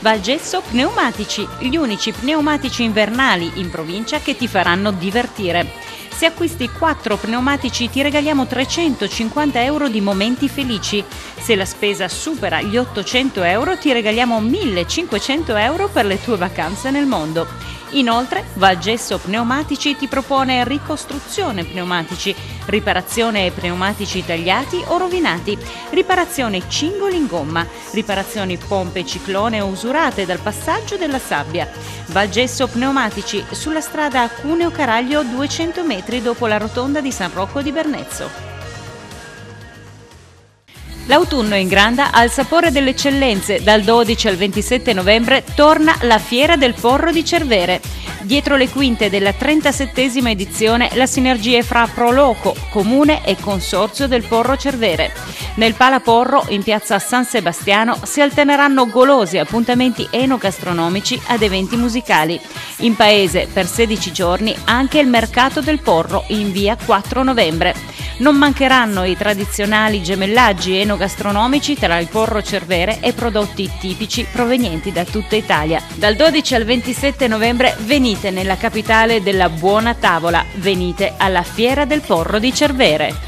Valgesso Pneumatici, gli unici pneumatici invernali in provincia che ti faranno divertire. Se acquisti 4 pneumatici ti regaliamo 350 euro di momenti felici. Se la spesa supera gli 800 euro ti regaliamo 1500 euro per le tue vacanze nel mondo. Inoltre, Valgesso Pneumatici ti propone ricostruzione pneumatici, riparazione pneumatici tagliati o rovinati, riparazione cingoli in gomma, riparazioni pompe ciclone usurate dal passaggio della sabbia. Valgesso Pneumatici sulla strada Cuneo Caraglio 200 metri dopo la rotonda di San Rocco di Bernezzo. L'autunno in Granda ha il sapore delle eccellenze. Dal 12 al 27 novembre torna la Fiera del Porro di Cervere. Dietro le quinte della 37esima edizione la sinergia è fra Proloco, Comune e Consorzio del Porro Cervere. Nel Palaporro, in piazza San Sebastiano, si alterneranno golosi appuntamenti enogastronomici ad eventi musicali. In paese, per 16 giorni, anche il mercato del porro in via 4 novembre. Non mancheranno i tradizionali gemellaggi enogastronomici tra il porro cervere e prodotti tipici provenienti da tutta Italia. Dal 12 al 27 novembre venite nella capitale della buona tavola, venite alla Fiera del Porro di Cervere.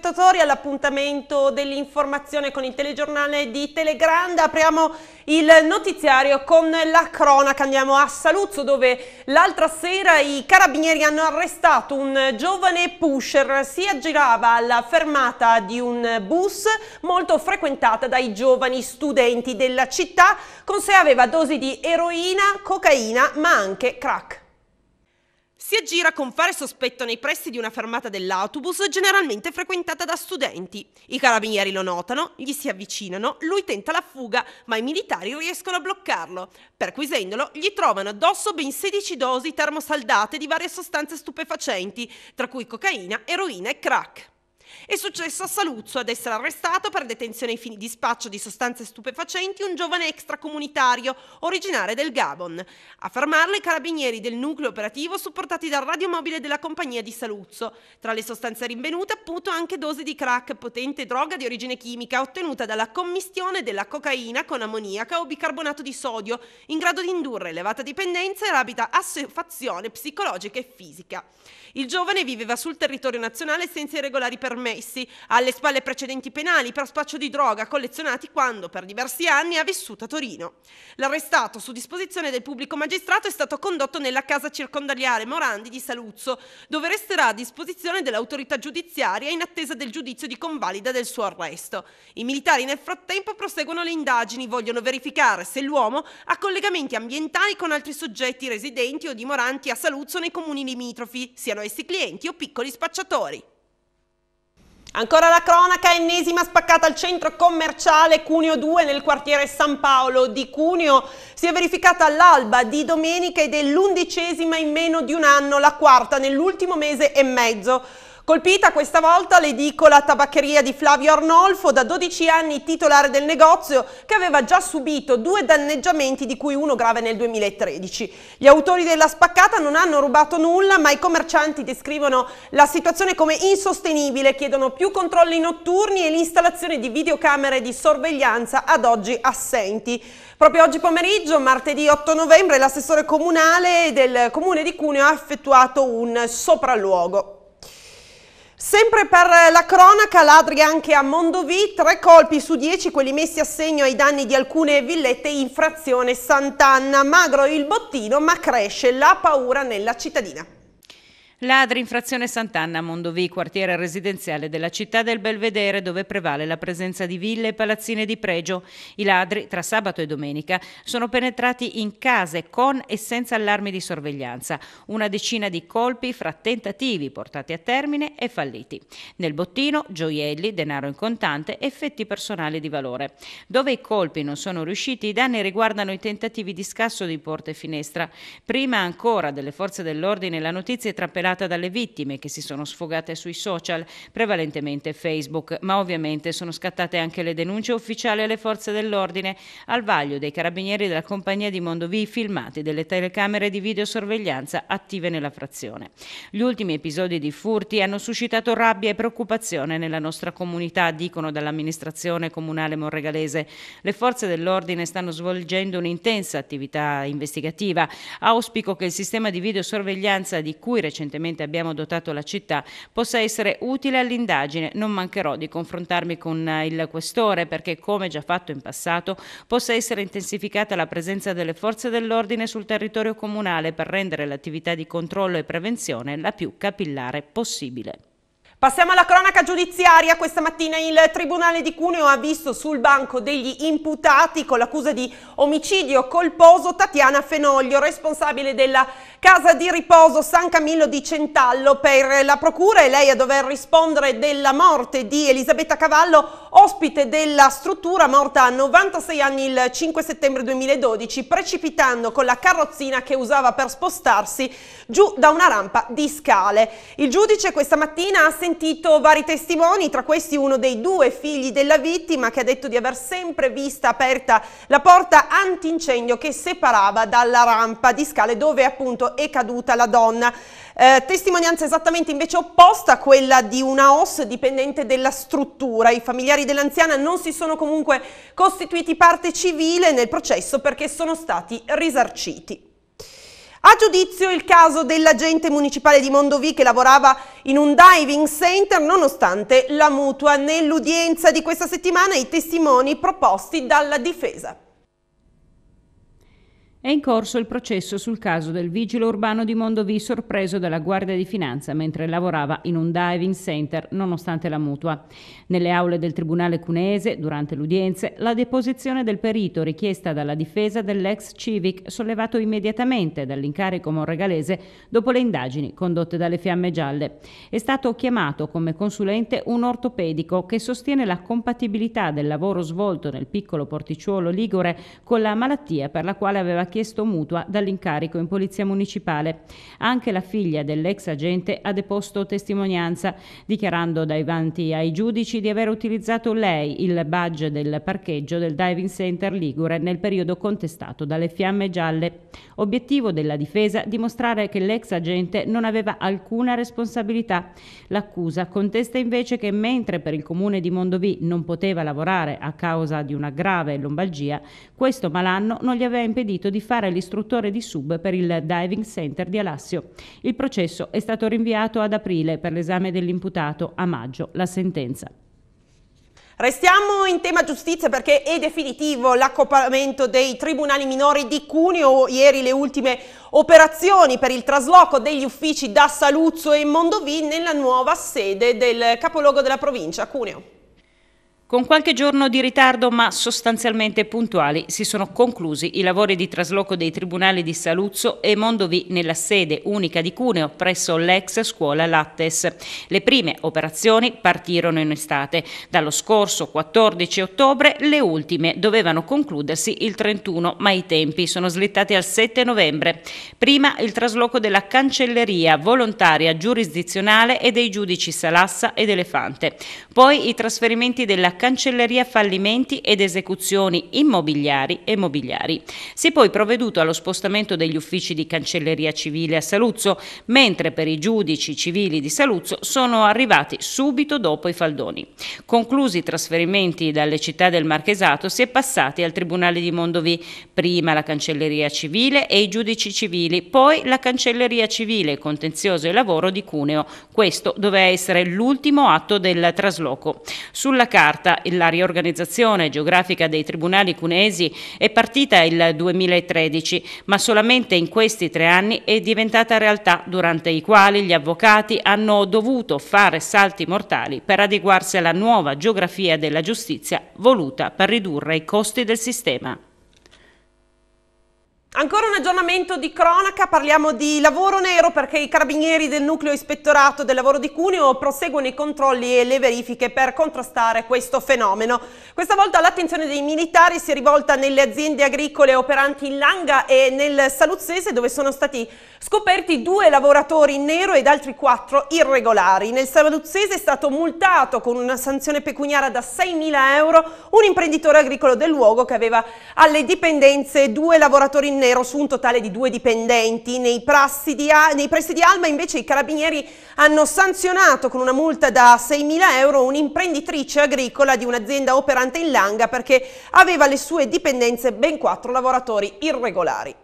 telespettatori all'appuntamento dell'informazione con il telegiornale di Telegrande. Apriamo il notiziario con la cronaca. Andiamo a Saluzzo dove l'altra sera i carabinieri hanno arrestato un giovane pusher. Si aggirava alla fermata di un bus molto frequentata dai giovani studenti della città. Con sé aveva dosi di eroina, cocaina ma anche crack. Si aggira con fare sospetto nei pressi di una fermata dell'autobus generalmente frequentata da studenti. I carabinieri lo notano, gli si avvicinano, lui tenta la fuga, ma i militari riescono a bloccarlo. Perquisendolo, gli trovano addosso ben 16 dosi termosaldate di varie sostanze stupefacenti, tra cui cocaina, eroina e crack. È successo a Saluzzo ad essere arrestato per detenzione ai fini di spaccio di sostanze stupefacenti un giovane extracomunitario originario del Gabon. A fermarlo i carabinieri del nucleo operativo supportati dal radiomobile della compagnia di Saluzzo. Tra le sostanze rinvenute appunto anche dosi di crack, potente droga di origine chimica ottenuta dalla commistione della cocaina con ammoniaca o bicarbonato di sodio, in grado di indurre elevata dipendenza e rapida assuefazione psicologica e fisica. Il giovane viveva sul territorio nazionale senza irregolari permessi commessi alle spalle precedenti penali per spaccio di droga collezionati quando per diversi anni ha vissuto a Torino. L'arrestato su disposizione del pubblico magistrato è stato condotto nella casa circondariale Morandi di Saluzzo, dove resterà a disposizione dell'autorità giudiziaria in attesa del giudizio di convalida del suo arresto. I militari nel frattempo proseguono le indagini, vogliono verificare se l'uomo ha collegamenti ambientali con altri soggetti residenti o dimoranti a Saluzzo nei comuni limitrofi, siano essi clienti o piccoli spacciatori. Ancora la cronaca, ennesima spaccata al centro commerciale Cuneo 2 nel quartiere San Paolo di Cuneo. Si è verificata all'alba di domenica ed è l'undicesima in meno di un anno, la quarta nell'ultimo mese e mezzo. Colpita questa volta l'edicola tabaccheria di Flavio Arnolfo, da 12 anni titolare del negozio, che aveva già subito due danneggiamenti di cui uno grave nel 2013. Gli autori della spaccata non hanno rubato nulla, ma i commercianti descrivono la situazione come insostenibile, chiedono più controlli notturni e l'installazione di videocamere di sorveglianza ad oggi assenti. Proprio oggi pomeriggio, martedì 8 novembre, l'assessore comunale del comune di Cuneo ha effettuato un sopralluogo. Sempre per la cronaca, ladri anche a Mondovì, tre colpi su dieci quelli messi a segno ai danni di alcune villette in frazione Sant'Anna. Magro il bottino ma cresce la paura nella cittadina. Ladri infrazione Sant'Anna a Mondovì, quartiere residenziale della città del Belvedere, dove prevale la presenza di ville e palazzine di pregio. I ladri, tra sabato e domenica, sono penetrati in case con e senza allarmi di sorveglianza. Una decina di colpi fra tentativi portati a termine e falliti. Nel bottino, gioielli, denaro in contante, effetti personali di valore. Dove i colpi non sono riusciti, i danni riguardano i tentativi di scasso di porta e finestra. Prima ancora delle forze dell'ordine, la notizia è trapelata segnalata dalle vittime che si sono sfogate sui social, prevalentemente Facebook, ma ovviamente sono scattate anche le denunce ufficiali alle forze dell'ordine al vaglio dei carabinieri della compagnia di Mondovì filmati delle telecamere di videosorveglianza attive nella frazione. Gli ultimi episodi di furti hanno suscitato rabbia e preoccupazione nella nostra comunità, dicono dall'amministrazione comunale morregalese. Le forze dell'ordine stanno svolgendo un'intensa attività investigativa. Auspico che il sistema di videosorveglianza di cui recentemente recentemente abbiamo dotato la città, possa essere utile all'indagine. Non mancherò di confrontarmi con eh, il questore perché, come già fatto in passato, possa essere intensificata la presenza delle forze dell'ordine sul territorio comunale per rendere l'attività di controllo e prevenzione la più capillare possibile. Passiamo alla cronaca giudiziaria. Questa mattina il Tribunale di Cuneo ha visto sul banco degli imputati con l'accusa di omicidio colposo Tatiana Fenoglio, responsabile della casa di riposo San Camillo di Centallo per la procura e lei a dover rispondere della morte di Elisabetta Cavallo, ospite della struttura morta a 96 anni il 5 settembre 2012, precipitando con la carrozzina che usava per spostarsi giù da una rampa di scale. Il giudice questa mattina ha sentito vari testimoni, tra questi uno dei due figli della vittima che ha detto di aver sempre vista aperta la porta antincendio che separava dalla rampa di scale dove appunto è caduta la donna. Eh, testimonianza esattamente invece opposta a quella di una OS dipendente della struttura. I familiari dell'anziana non si sono comunque costituiti parte civile nel processo perché sono stati risarciti. A giudizio il caso dell'agente municipale di Mondovì che lavorava in un diving center nonostante la mutua. Nell'udienza di questa settimana i testimoni proposti dalla difesa. È in corso il processo sul caso del vigile urbano di Mondovì sorpreso dalla Guardia di Finanza mentre lavorava in un diving center nonostante la mutua. Nelle aule del Tribunale Cunese, durante l'udienza, la deposizione del perito richiesta dalla difesa dell'ex Civic sollevato immediatamente dall'incarico monregalese dopo le indagini condotte dalle Fiamme Gialle. È stato chiamato come consulente un ortopedico che sostiene la compatibilità del lavoro svolto nel piccolo porticciolo ligure con la malattia per la quale aveva chiesto chiesto mutua dall'incarico in polizia municipale. Anche la figlia dell'ex agente ha deposto testimonianza, dichiarando davanti ai giudici di aver utilizzato lei il badge del parcheggio del diving center Ligure nel periodo contestato dalle fiamme gialle. Obiettivo della difesa dimostrare che l'ex agente non aveva alcuna responsabilità. L'accusa contesta invece che mentre per il comune di Mondovì non poteva lavorare a causa di una grave lombalgia, questo malanno non gli aveva impedito di di fare l'istruttore di sub per il Diving Center di Alassio. Il processo è stato rinviato ad aprile per l'esame dell'imputato, a maggio la sentenza. Restiamo in tema giustizia perché è definitivo l'accoppamento dei tribunali minori di Cuneo, ieri le ultime operazioni per il trasloco degli uffici da Saluzzo e Mondovì nella nuova sede del capoluogo della provincia, Cuneo. Con qualche giorno di ritardo ma sostanzialmente puntuali si sono conclusi i lavori di trasloco dei tribunali di Saluzzo e Mondovi nella sede unica di Cuneo presso l'ex scuola Lattes. Le prime operazioni partirono in estate. Dallo scorso 14 ottobre le ultime dovevano concludersi il 31 ma i tempi sono slittati al 7 novembre. Prima il trasloco della cancelleria volontaria giurisdizionale e dei giudici Salassa ed Elefante. Poi i trasferimenti della Cancelleria Fallimenti ed Esecuzioni Immobiliari e Mobiliari. Si è poi provveduto allo spostamento degli uffici di Cancelleria Civile a Saluzzo, mentre per i giudici civili di Saluzzo sono arrivati subito dopo i faldoni. Conclusi i trasferimenti dalle città del Marchesato, si è passati al Tribunale di Mondovì, prima la Cancelleria Civile e i giudici civili, poi la Cancelleria Civile, Contenzioso e Lavoro di Cuneo. Questo doveva essere l'ultimo atto del trasloco. Sulla carta stata la riorganizzazione geografica dei tribunali cunesi è partita il 2013, ma solamente in questi tre anni è diventata realtà durante i quali gli avvocati hanno dovuto fare salti mortali per adeguarsi alla nuova geografia della giustizia voluta per ridurre i costi del sistema. Ancora un aggiornamento di cronaca, parliamo di lavoro nero perché i carabinieri del nucleo ispettorato del lavoro di Cuneo proseguono i controlli e le verifiche per contrastare questo fenomeno. Questa volta l'attenzione dei militari si è rivolta nelle aziende agricole operanti in Langa e nel Saluzzese dove sono stati scoperti due lavoratori in nero ed altri quattro irregolari. Nel Saluzzese è stato multato con una sanzione pecuniaria da 6.000 euro un imprenditore agricolo del luogo che aveva alle dipendenze due lavoratori in nero ne su un totale di due dipendenti. Nei, di, nei pressi di Alma invece i carabinieri hanno sanzionato con una multa da 6.000 euro un'imprenditrice agricola di un'azienda operante in Langa perché aveva le sue dipendenze ben quattro lavoratori irregolari.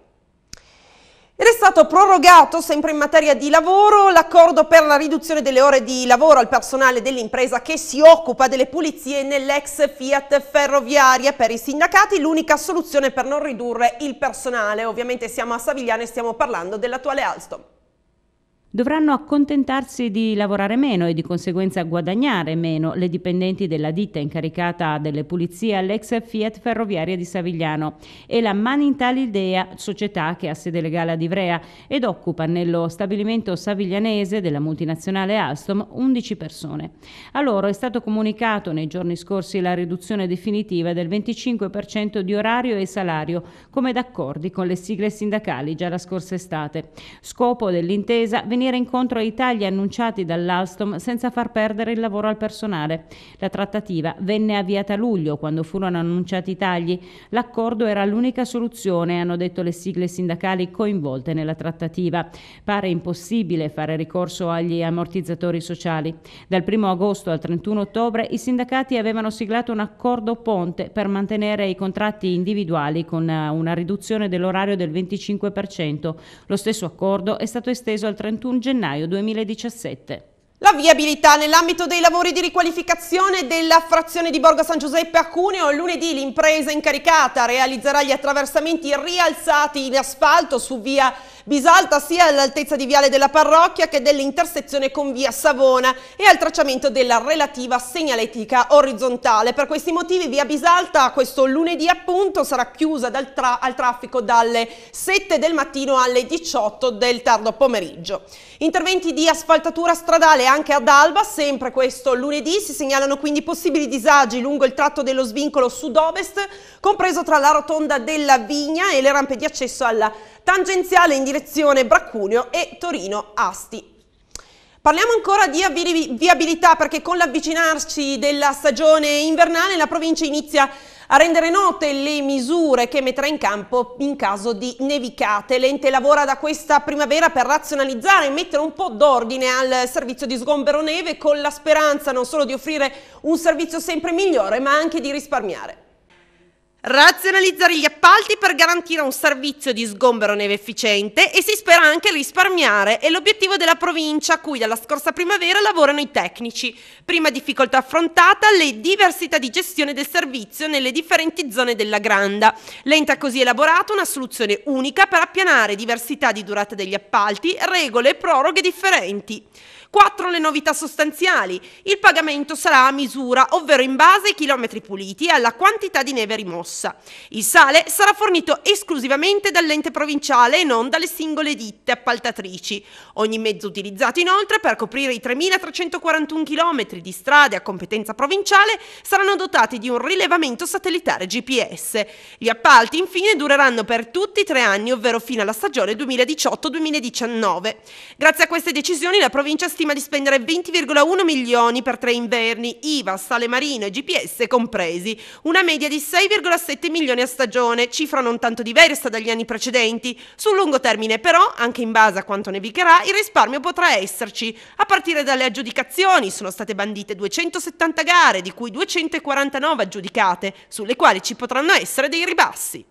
Ed è stato prorogato, sempre in materia di lavoro, l'accordo per la riduzione delle ore di lavoro al personale dell'impresa che si occupa delle pulizie nell'ex Fiat Ferroviaria. Per i sindacati l'unica soluzione per non ridurre il personale. Ovviamente siamo a Savigliano e stiamo parlando dell'attuale Alstom dovranno accontentarsi di lavorare meno e di conseguenza guadagnare meno le dipendenti della ditta incaricata delle pulizie all'ex Fiat Ferroviaria di Savigliano e la Manintalidea, società che ha sede legale ad Ivrea ed occupa nello stabilimento saviglianese della multinazionale Alstom 11 persone. A loro è stato comunicato nei giorni scorsi la riduzione definitiva del 25% di orario e salario, come d'accordi con le sigle sindacali già la scorsa estate. Scopo dell'intesa veniva venire incontro ai tagli annunciati dall'Alstom senza far perdere il lavoro al personale. La trattativa venne avviata a luglio, quando furono annunciati i tagli. L'accordo era l'unica soluzione, hanno detto le sigle sindacali coinvolte nella trattativa. Pare impossibile fare ricorso agli ammortizzatori sociali. Dal 1 agosto al 31 ottobre i sindacati avevano siglato un accordo ponte per mantenere i contratti individuali con eh, una riduzione dell'orario del 25%. Lo stesso accordo è stato esteso al 31 31 gennaio 2017. La viabilità nell'ambito dei lavori di riqualificazione della frazione di Borgo San Giuseppe a Cuneo, lunedì l'impresa incaricata realizzerà gli attraversamenti rialzati in asfalto su via Bisalta sia all'altezza di Viale della Parrocchia che dell'intersezione con Via Savona e al tracciamento della relativa segnaletica orizzontale. Per questi motivi Via Bisalta questo lunedì appunto sarà chiusa tra al traffico dalle 7 del mattino alle 18 del tardo pomeriggio. Interventi di asfaltatura stradale anche ad Alba, sempre questo lunedì, si segnalano quindi possibili disagi lungo il tratto dello svincolo sud-ovest, compreso tra la rotonda della Vigna e le rampe di accesso alla tangenziale in direzione Bracunio e Torino-Asti. Parliamo ancora di viabilità perché con l'avvicinarsi della stagione invernale la provincia inizia a rendere note le misure che metterà in campo in caso di nevicate. L'ente lavora da questa primavera per razionalizzare e mettere un po' d'ordine al servizio di sgombero neve con la speranza non solo di offrire un servizio sempre migliore ma anche di risparmiare. Razionalizzare gli appalti per garantire un servizio di sgombero neve efficiente e si spera anche risparmiare è l'obiettivo della provincia a cui dalla scorsa primavera lavorano i tecnici. Prima difficoltà affrontata le diversità di gestione del servizio nelle differenti zone della Granda. L'ente ha così elaborato una soluzione unica per appianare diversità di durata degli appalti, regole e proroghe differenti. Quattro le novità sostanziali. Il pagamento sarà a misura, ovvero in base ai chilometri puliti e alla quantità di neve rimossa. Il sale sarà fornito esclusivamente dall'ente provinciale e non dalle singole ditte appaltatrici. Ogni mezzo utilizzato inoltre per coprire i 3.341 km di strade a competenza provinciale saranno dotati di un rilevamento satellitare GPS. Gli appalti infine dureranno per tutti i tre anni, ovvero fino alla stagione 2018-2019. Grazie a queste decisioni la provincia stima stima di spendere 20,1 milioni per tre inverni, IVA, sale marino e GPS compresi, una media di 6,7 milioni a stagione, cifra non tanto diversa dagli anni precedenti. Sul lungo termine però, anche in base a quanto nevicherà, il risparmio potrà esserci. A partire dalle aggiudicazioni sono state bandite 270 gare, di cui 249 aggiudicate, sulle quali ci potranno essere dei ribassi.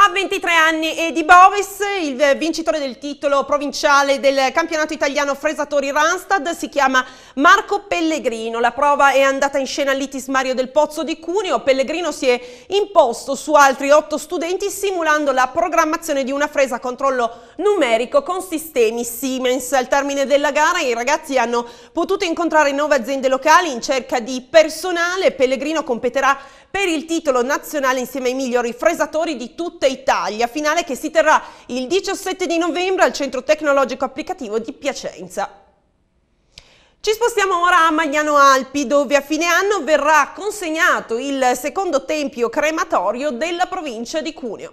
A 23 anni è di Boris, il vincitore del titolo provinciale del campionato italiano Fresatori Randstad si chiama Marco Pellegrino. La prova è andata in scena all'Itis Mario del Pozzo di Cuneo. Pellegrino si è imposto su altri otto studenti simulando la programmazione di una fresa a controllo numerico con sistemi Siemens. Al termine della gara i ragazzi hanno potuto incontrare nove aziende locali in cerca di personale. Pellegrino competerà per il titolo nazionale insieme ai migliori fresatori di tutte Italia, finale che si terrà il 17 di novembre al Centro Tecnologico Applicativo di Piacenza. Ci spostiamo ora a Magliano Alpi dove a fine anno verrà consegnato il secondo tempio crematorio della provincia di Cuneo.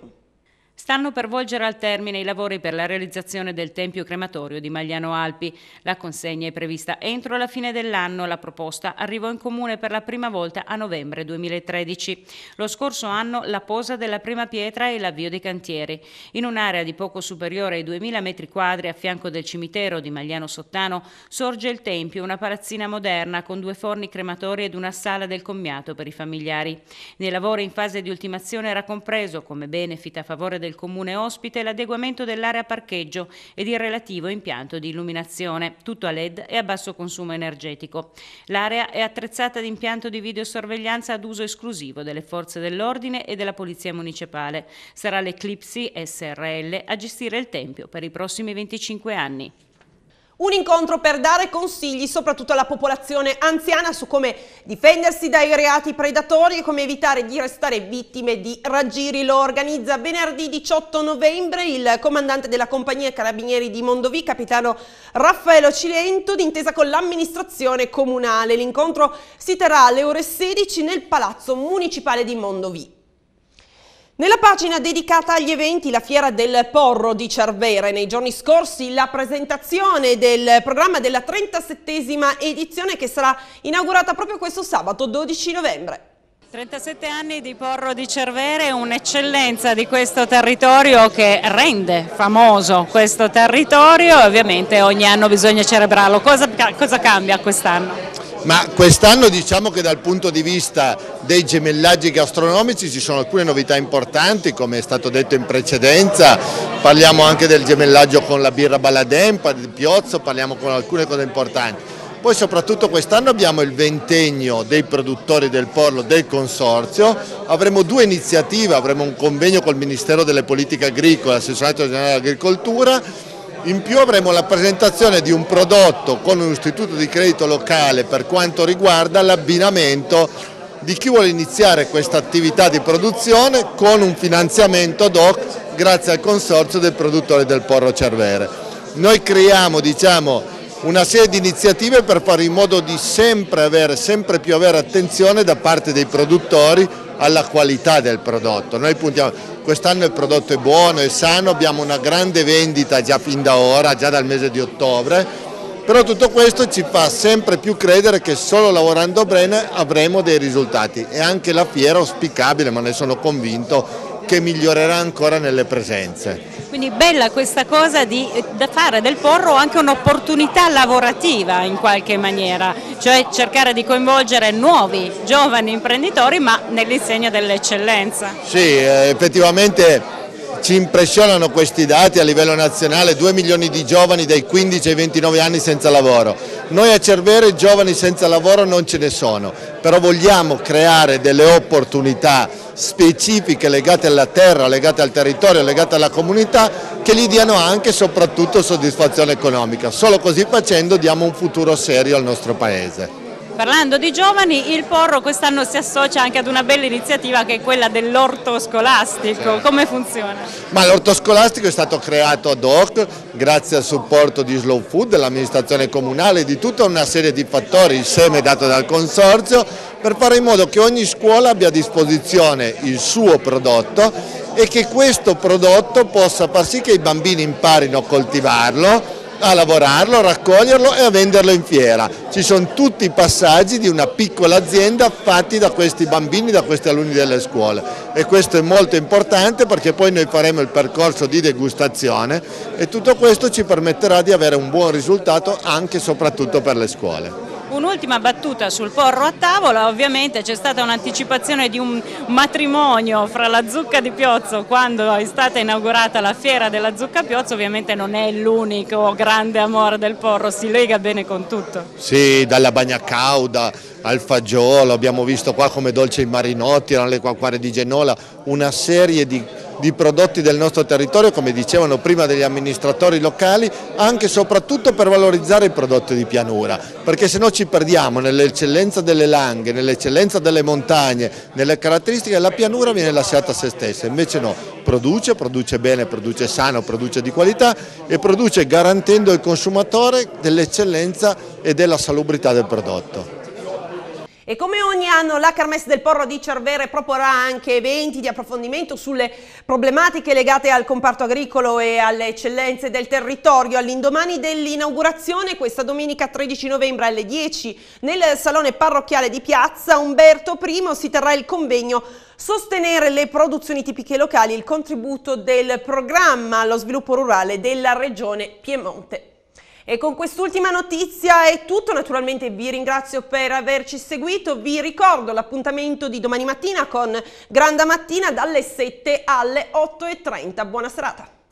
Stanno per volgere al termine i lavori per la realizzazione del Tempio Crematorio di Magliano Alpi. La consegna è prevista entro la fine dell'anno. La proposta arrivò in comune per la prima volta a novembre 2013. Lo scorso anno la posa della prima pietra e l'avvio dei cantieri. In un'area di poco superiore ai 2000 metri quadri a fianco del cimitero di Magliano Sottano sorge il Tempio, una palazzina moderna con due forni crematori ed una sala del commiato per i familiari. Nei lavori in fase di ultimazione era compreso come benefit a favore del del comune ospite l'adeguamento dell'area parcheggio ed il relativo impianto di illuminazione, tutto a LED e a basso consumo energetico. L'area è attrezzata di impianto di videosorveglianza ad uso esclusivo delle forze dell'ordine e della polizia municipale. Sarà l'Eclipsi SRL a gestire il tempio per i prossimi 25 anni. Un incontro per dare consigli soprattutto alla popolazione anziana su come difendersi dai reati predatori e come evitare di restare vittime di raggiri. Lo organizza venerdì 18 novembre il comandante della compagnia Carabinieri di Mondovì, capitano Raffaello Cilento, d'intesa con l'amministrazione comunale. L'incontro si terrà alle ore 16 nel Palazzo Municipale di Mondovì. Nella pagina dedicata agli eventi, la fiera del Porro di Cervere, nei giorni scorsi la presentazione del programma della 37esima edizione che sarà inaugurata proprio questo sabato 12 novembre. 37 anni di Porro di Cervere, un'eccellenza di questo territorio che rende famoso questo territorio e ovviamente ogni anno bisogna celebrarlo. Cosa, cosa cambia quest'anno? ma quest'anno diciamo che dal punto di vista dei gemellaggi gastronomici ci sono alcune novità importanti come è stato detto in precedenza, parliamo anche del gemellaggio con la birra Baladem, di Piozzo, parliamo con alcune cose importanti. Poi soprattutto quest'anno abbiamo il ventennio dei produttori del porlo del consorzio, avremo due iniziative, avremo un convegno col Ministero delle Politiche Agricole, Assessorato Generale Agricoltura in più avremo la presentazione di un prodotto con un istituto di credito locale per quanto riguarda l'abbinamento di chi vuole iniziare questa attività di produzione con un finanziamento ad hoc grazie al consorzio del produttore del porro cervere. Noi creiamo diciamo, una serie di iniziative per fare in modo di sempre, avere, sempre più avere attenzione da parte dei produttori alla qualità del prodotto. Noi puntiamo, Quest'anno il prodotto è buono, è sano, abbiamo una grande vendita già fin da ora, già dal mese di ottobre, però tutto questo ci fa sempre più credere che solo lavorando bene avremo dei risultati e anche la fiera è auspicabile, ma ne sono convinto, che migliorerà ancora nelle presenze. Quindi bella questa cosa di eh, fare del porro anche un'opportunità lavorativa in qualche maniera, cioè cercare di coinvolgere nuovi, giovani imprenditori ma nell'insegna dell'eccellenza. Sì, eh, effettivamente ci impressionano questi dati a livello nazionale, 2 milioni di giovani dai 15 ai 29 anni senza lavoro. Noi a Cervere giovani senza lavoro non ce ne sono, però vogliamo creare delle opportunità specifiche legate alla terra, legate al territorio, legate alla comunità che gli diano anche e soprattutto soddisfazione economica. Solo così facendo diamo un futuro serio al nostro Paese. Parlando di giovani, il Porro quest'anno si associa anche ad una bella iniziativa che è quella dell'orto scolastico. Certo. Come funziona? l'orto scolastico è stato creato ad hoc grazie al supporto di Slow Food, dell'amministrazione comunale, di tutta una serie di fattori, insieme seme dato dal consorzio per fare in modo che ogni scuola abbia a disposizione il suo prodotto e che questo prodotto possa far sì che i bambini imparino a coltivarlo, a lavorarlo, a raccoglierlo e a venderlo in fiera. Ci sono tutti i passaggi di una piccola azienda fatti da questi bambini, da questi alunni delle scuole e questo è molto importante perché poi noi faremo il percorso di degustazione e tutto questo ci permetterà di avere un buon risultato anche e soprattutto per le scuole. Un'ultima battuta sul porro a tavola, ovviamente c'è stata un'anticipazione di un matrimonio fra la zucca di Piozzo quando è stata inaugurata la fiera della zucca Piozzo, ovviamente non è l'unico grande amore del porro, si lega bene con tutto. Sì, dalla bagna cauda al fagiolo, abbiamo visto qua come dolce il marinotti, erano le quacquare di Genola, una serie di di prodotti del nostro territorio, come dicevano prima degli amministratori locali, anche e soprattutto per valorizzare i prodotti di pianura, perché se no ci perdiamo nell'eccellenza delle langhe, nell'eccellenza delle montagne, nelle caratteristiche, la pianura viene lasciata a se stessa, invece no, produce, produce bene, produce sano, produce di qualità e produce garantendo al consumatore dell'eccellenza e della salubrità del prodotto. E come ogni anno la Carmesse del Porro di Cervere proporrà anche eventi di approfondimento sulle problematiche legate al comparto agricolo e alle eccellenze del territorio all'indomani dell'inaugurazione questa domenica 13 novembre alle 10 nel Salone Parrocchiale di Piazza Umberto I si terrà il convegno Sostenere le produzioni tipiche locali, il contributo del programma allo sviluppo rurale della regione Piemonte. E con quest'ultima notizia è tutto, naturalmente vi ringrazio per averci seguito, vi ricordo l'appuntamento di domani mattina con Granda Mattina dalle 7 alle 8.30. Buona serata!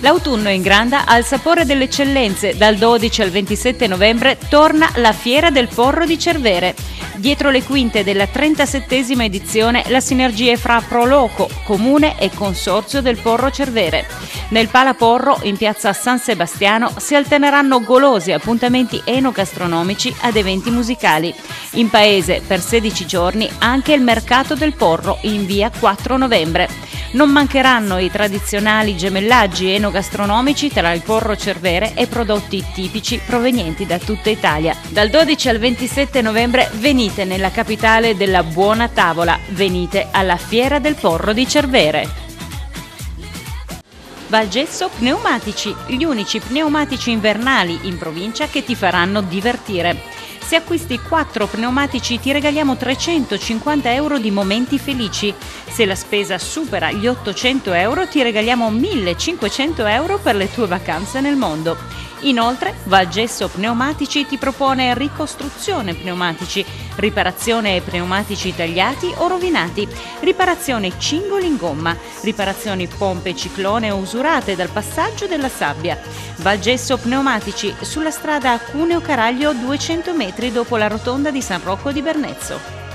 L'autunno in Granda al sapore delle eccellenze. Dal 12 al 27 novembre torna la Fiera del Porro di Cervere. Dietro le quinte della 37esima edizione la sinergia è fra Proloco, Comune e Consorzio del Porro Cervere. Nel Pala Porro, in piazza San Sebastiano, si alterneranno golosi appuntamenti enogastronomici ad eventi musicali. In paese, per 16 giorni, anche il mercato del porro in via 4 novembre. Non mancheranno i tradizionali gemellaggi enogastronomici tra il porro cervere e prodotti tipici provenienti da tutta Italia. Dal 12 al 27 novembre venite nella capitale della buona tavola, venite alla Fiera del Porro di Cervere. Valgesso Pneumatici, gli unici pneumatici invernali in provincia che ti faranno divertire. Se acquisti 4 pneumatici ti regaliamo 350 euro di momenti felici. Se la spesa supera gli 800 euro ti regaliamo 1500 euro per le tue vacanze nel mondo. Inoltre, Valgesso Pneumatici ti propone ricostruzione pneumatici, riparazione pneumatici tagliati o rovinati, riparazione cingoli in gomma, riparazioni pompe ciclone usurate dal passaggio della sabbia. Valgesso Pneumatici sulla strada Cuneo Caraglio 200 metri dopo la rotonda di San Rocco di Bernezzo.